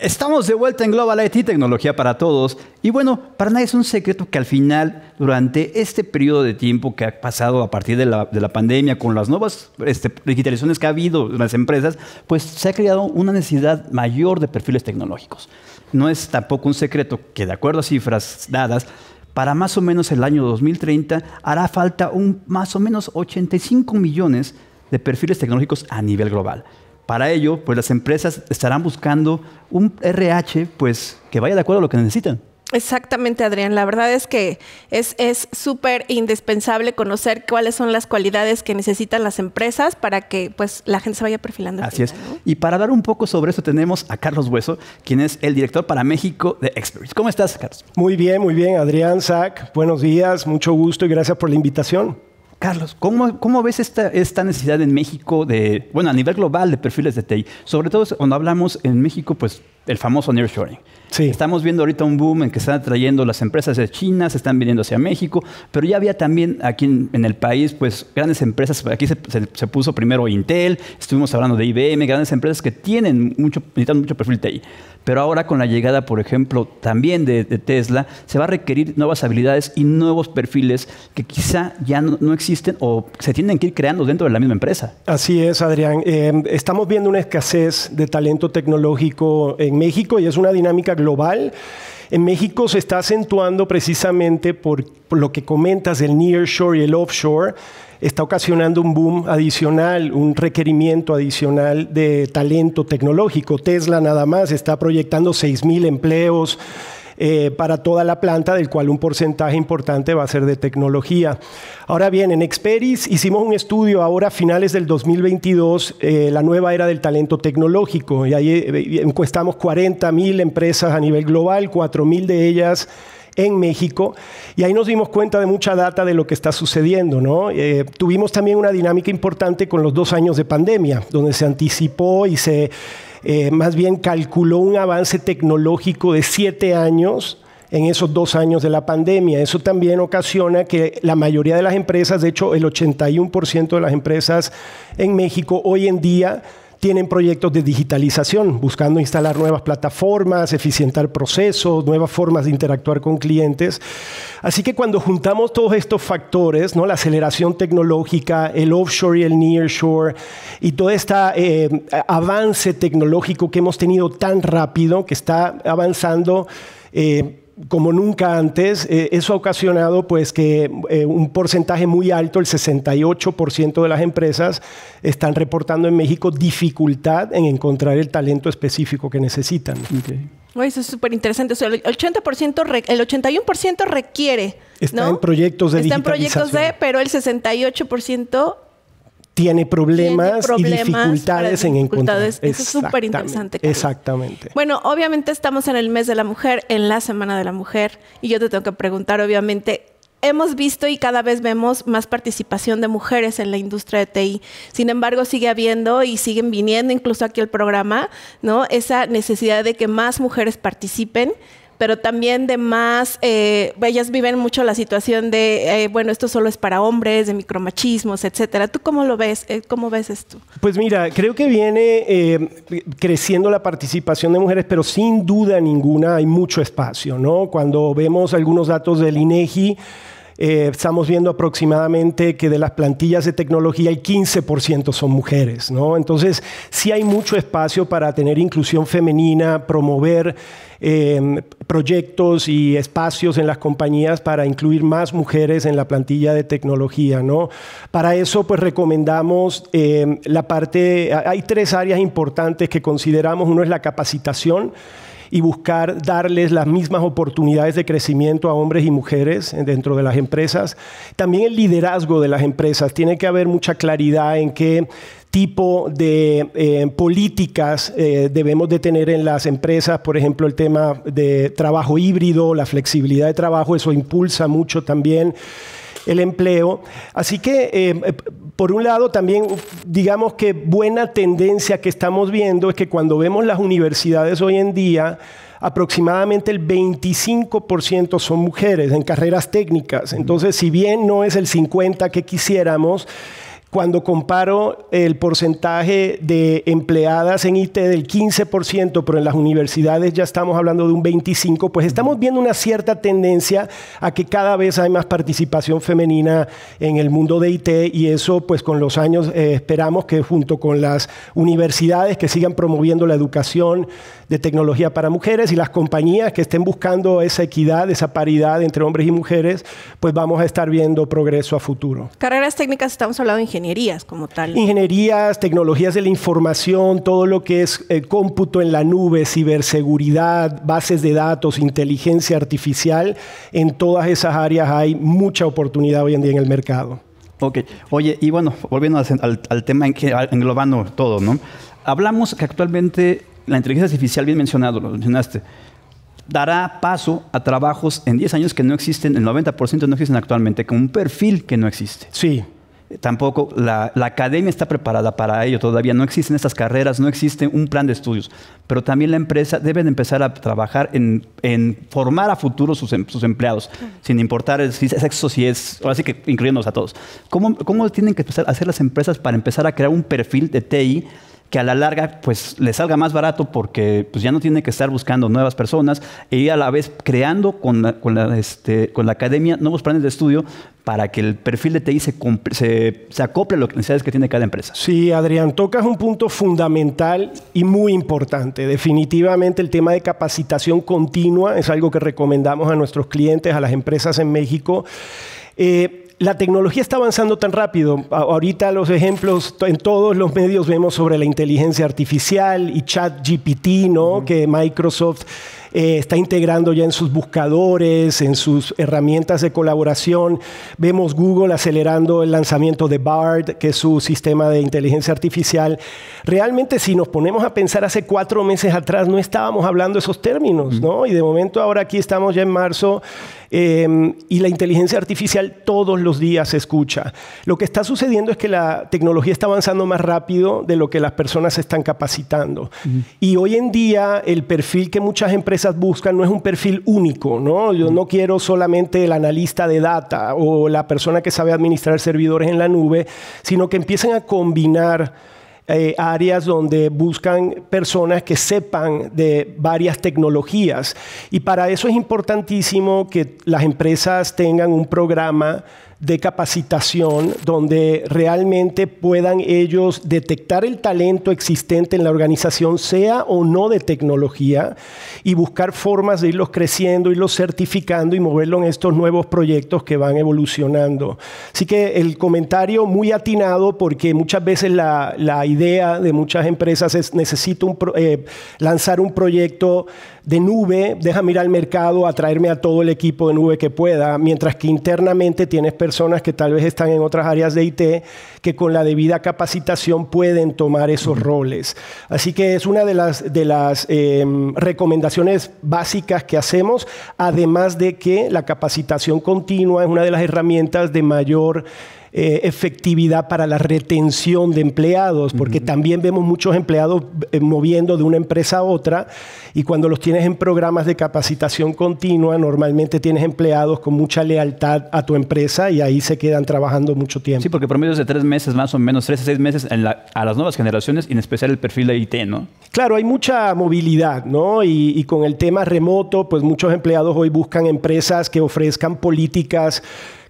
Estamos de vuelta en Global IT, tecnología para todos. Y bueno, para nadie es un secreto que al final, durante este periodo de tiempo que ha pasado a partir de la, de pandemia, con las nuevas este, digitalizaciones que ha habido en las empresas, pues se ha creado una necesidad mayor de perfiles tecnológicos. No es tampoco un secreto que, de acuerdo a cifras dadas, para más o menos el año 2030 hará falta más o menos 85 millones de perfiles tecnológicos a nivel global. Para ello, pues las empresas estarán buscando un RH pues, que vaya de acuerdo a lo que necesitan. Exactamente, Adrián. La verdad es que es súper indispensable conocer cuáles son las cualidades que necesitan las empresas para que pues, la gente se vaya perfilando. Así es. Y para hablar un poco sobre eso tenemos a Carlos Hueso, quien es el director para México de Experts. ¿Cómo estás, Carlos? Muy bien, muy bien, Adrián, Zach. Buenos días, mucho gusto y gracias por la invitación. Carlos, ¿cómo, ves esta, esta, necesidad en México de, bueno, a nivel global de perfiles de TI? Sobre todo cuando hablamos en México, pues el famoso nearshoring. Sí. Estamos viendo ahorita un boom en que están trayendo las empresas de China, se están viniendo hacia México, pero ya había también aquí en, el país, pues grandes empresas, aquí se, puso primero Intel, estuvimos hablando de IBM, grandes empresas que tienen mucho, necesitan mucho perfil TI. Pero ahora con la llegada, por ejemplo, también de, Tesla, se va a requerir nuevas habilidades y nuevos perfiles que quizá ya no, existen o se tienen que ir creando dentro de la misma empresa. Así es, Adrián. Eh, estamos viendo una escasez de talento tecnológico en México y es una dinámica global. En México se está acentuando precisamente por, lo que comentas del shore y el offshore está ocasionando un boom adicional, un requerimiento adicional de talento tecnológico. Tesla nada más está proyectando 6.000 empleos eh, para toda la planta, del cual un porcentaje importante va a ser de tecnología. Ahora bien, en Experis hicimos un estudio ahora a finales del 2022, eh, la nueva era del talento tecnológico, y ahí eh, encuestamos 40 mil empresas a nivel global, 4 mil de ellas en México y ahí nos dimos cuenta de mucha data de lo que está sucediendo. ¿no? tuvimos también una dinámica importante con los dos años de pandemia, donde se anticipó y se eh, más bien calculó un avance tecnológico de siete años en esos dos años de la pandemia. Eso también ocasiona que la mayoría de las empresas, de hecho el 81% de las empresas en México hoy en día tienen proyectos de digitalización, buscando instalar nuevas plataformas, eficientar procesos, nuevas formas de interactuar con clientes. Así que cuando juntamos todos estos factores, la aceleración tecnológica, el offshore y el nearshore, y todo este eh, avance tecnológico que hemos tenido tan rápido, que está avanzando eh, como nunca antes. Eh, eso ha ocasionado pues, que eh, un porcentaje muy alto, el 68% de las empresas, están reportando en México dificultad en encontrar el talento específico que necesitan. eso es súper interesante. el, 81% requiere. Está ¿no? en proyectos de Está en proyectos de, pero el 68% tiene problemas, y dificultades, en encontrar. Eso es súper interesante. Exactamente. Bueno, obviamente estamos en el mes de la mujer, en la semana de la mujer, y yo te tengo que preguntar, obviamente, hemos visto y cada vez vemos más participación de mujeres en la industria de TI. Sin embargo, sigue habiendo y siguen viniendo incluso aquí al programa, ¿no? Esa necesidad de que más mujeres participen pero también de más, eh, ellas viven mucho la situación de, eh, bueno, esto solo es para hombres, de micromachismos, etcétera. ¿Tú cómo lo ves? Eh, ¿Cómo ves esto? Pues mira, creo que viene eh, creciendo la participación de mujeres, pero sin duda ninguna hay mucho espacio, ¿no? Cuando vemos algunos datos del INEGI, eh, estamos viendo aproximadamente que de las plantillas de tecnología el 15% son mujeres, ¿no? Entonces, sí hay mucho espacio para tener inclusión femenina, promover em, proyectos y espacios en las compañías para incluir más mujeres en la plantilla de tecnología, ¿no? Para eso, pues recomendamos em, la parte, hay tres áreas importantes que consideramos, uno es la capacitación, y buscar darles las mismas oportunidades de crecimiento a hombres y mujeres dentro de las empresas. También el liderazgo de las empresas. Tiene que haber mucha claridad en qué tipo de eh, políticas eh, debemos de tener en las empresas, por ejemplo, el tema de trabajo híbrido, la flexibilidad de trabajo, eso impulsa mucho también el empleo. Así que, eh, eh, por un lado, también digamos que buena tendencia que estamos viendo es que cuando vemos las universidades hoy en día, aproximadamente el 25% son mujeres en carreras técnicas. Entonces, si bien no es el 50% que quisiéramos, cuando comparo el porcentaje de empleadas en IT del 15%, pero en las universidades ya estamos hablando de un 25%, pues estamos viendo una cierta tendencia a que cada vez hay más participación femenina en el mundo de IT y eso pues con los años eh, esperamos que junto con las universidades que sigan promoviendo la educación de tecnología para mujeres y las compañías que estén buscando esa equidad, esa paridad entre hombres y mujeres, pues vamos a estar viendo progreso a futuro. Carreras técnicas, estamos hablando de ingeniería ingenierías como tal. Ingenierías, tecnologías de la información, todo lo que es eh, cómputo en la nube, ciberseguridad, bases de datos, inteligencia artificial, en todas esas áreas hay mucha oportunidad hoy en día en el mercado. Ok, oye, y bueno, volviendo al, tema en que, englobando todo, ¿no? Hablamos que actualmente la inteligencia artificial, bien mencionado, lo mencionaste, dará paso a trabajos en 10 años que no existen, el 90% no existen actualmente, con un perfil que no existe. Sí tampoco la, academia está preparada para ello todavía, no existen estas carreras, no existe un plan de estudios, pero también la empresa debe empezar a trabajar en, formar a futuro sus, em, empleados, sin importar si es sexo, si es, ahora sí que incluyéndonos a todos. ¿Cómo, ¿Cómo, tienen que a hacer las empresas para empezar a crear un perfil de TI que a la larga pues le salga más barato porque pues ya no tiene que estar buscando nuevas personas e ir a la vez creando con la, este, con la, academia nuevos planes de estudio para que el perfil de TI se, se, acople a las necesidades que tiene cada empresa. Sí, Adrián, tocas un punto fundamental y muy importante. Definitivamente el tema de capacitación continua es algo que recomendamos a nuestros clientes, a las empresas en México. Eh, la tecnología está avanzando tan rápido. Ahorita los ejemplos en todos los medios vemos sobre la inteligencia artificial y ChatGPT, ¿no? Que Microsoft eh, está integrando ya en sus buscadores, en sus herramientas de colaboración. Vemos Google acelerando el lanzamiento de BARD, que es su sistema de inteligencia artificial. Realmente si nos ponemos a pensar hace cuatro meses atrás, no estábamos hablando esos términos, ¿no? Y de momento ahora aquí estamos ya en marzo em, y la inteligencia artificial todos los días se escucha. Lo que está sucediendo es que la tecnología está avanzando más rápido de lo que las personas están capacitando. Y hoy en día el perfil que muchas empresas buscan no es un perfil único, ¿no? Yo no quiero solamente el analista de data o la persona que sabe administrar servidores en la nube, sino que empiecen a combinar eh, áreas donde buscan personas que sepan de varias tecnologías. Y para eso es importantísimo que las empresas tengan un programa de capacitación donde realmente puedan ellos detectar el talento existente en la organización, sea o no de tecnología, y buscar formas de irlos creciendo, irlos certificando y moverlo en estos nuevos proyectos que van evolucionando. Así que el comentario muy atinado porque muchas veces la, idea de muchas empresas es necesito eh, lanzar un proyecto de nube déjame ir al mercado a traerme a todo el equipo de nube que pueda, mientras que internamente tienes personas que tal vez están en otras áreas de IT que con la debida capacitación pueden tomar esos roles. Así que es una de las, de las em, recomendaciones básicas que hacemos, además de que la capacitación continua es una de las herramientas de mayor eh, efectividad para la retención de empleados, porque también vemos muchos empleados eh, moviendo de una empresa a otra y cuando los tienes en programas de capacitación continua, normalmente tienes empleados con mucha lealtad a tu empresa y ahí se quedan trabajando mucho tiempo. Sí, porque promedio es de tres meses más o menos, tres a seis meses a las nuevas generaciones y en especial el perfil de IT, ¿no? Claro, hay mucha movilidad, ¿no? Y, y con el tema remoto, pues muchos empleados hoy buscan empresas que ofrezcan políticas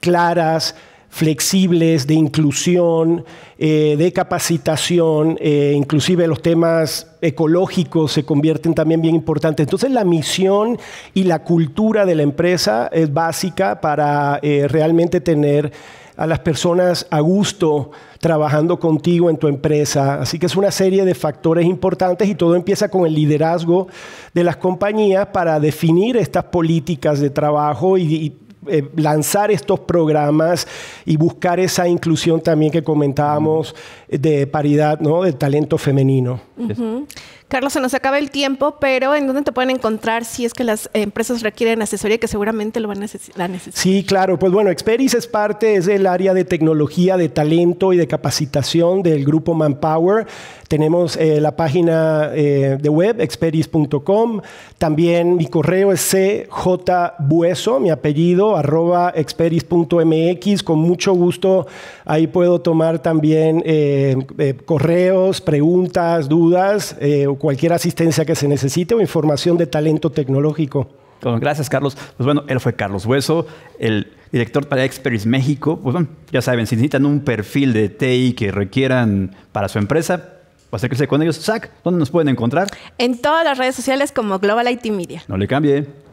claras, flexibles, de inclusión, eh, de capacitación, eh, inclusive los temas ecológicos se convierten también bien importantes. Entonces la misión y la cultura de la empresa es básica para eh, realmente tener a las personas a gusto trabajando contigo en tu empresa. Así que es una serie de factores importantes y todo empieza con el liderazgo de las compañías para definir estas políticas de trabajo y, y eh, lanzar estos programas y buscar esa inclusión también que comentábamos de paridad, ¿no? del talento femenino. Carlos, se nos acaba el tiempo, pero ¿en dónde te pueden encontrar si es que las empresas requieren asesoría que seguramente lo van a necesitar? Sí, claro. Pues bueno, Experis es parte, es el área de tecnología, de talento y de capacitación del grupo Manpower. Tenemos eh, la página eh, de web, experis.com. También mi correo es cjbueso, mi apellido, arroba experis.mx. Con mucho gusto ahí puedo tomar también eh, eh, correos, preguntas, dudas eh, o cualquier asistencia que se necesite o información de talento tecnológico. gracias, Carlos. Pues bueno, él fue Carlos Hueso, el director para Experis México. Pues bueno, ya saben, si necesitan un perfil de TI que requieran para su empresa, que sé con ellos. Zach, ¿dónde nos pueden encontrar? En todas las redes sociales como Global IT Media. No le cambie.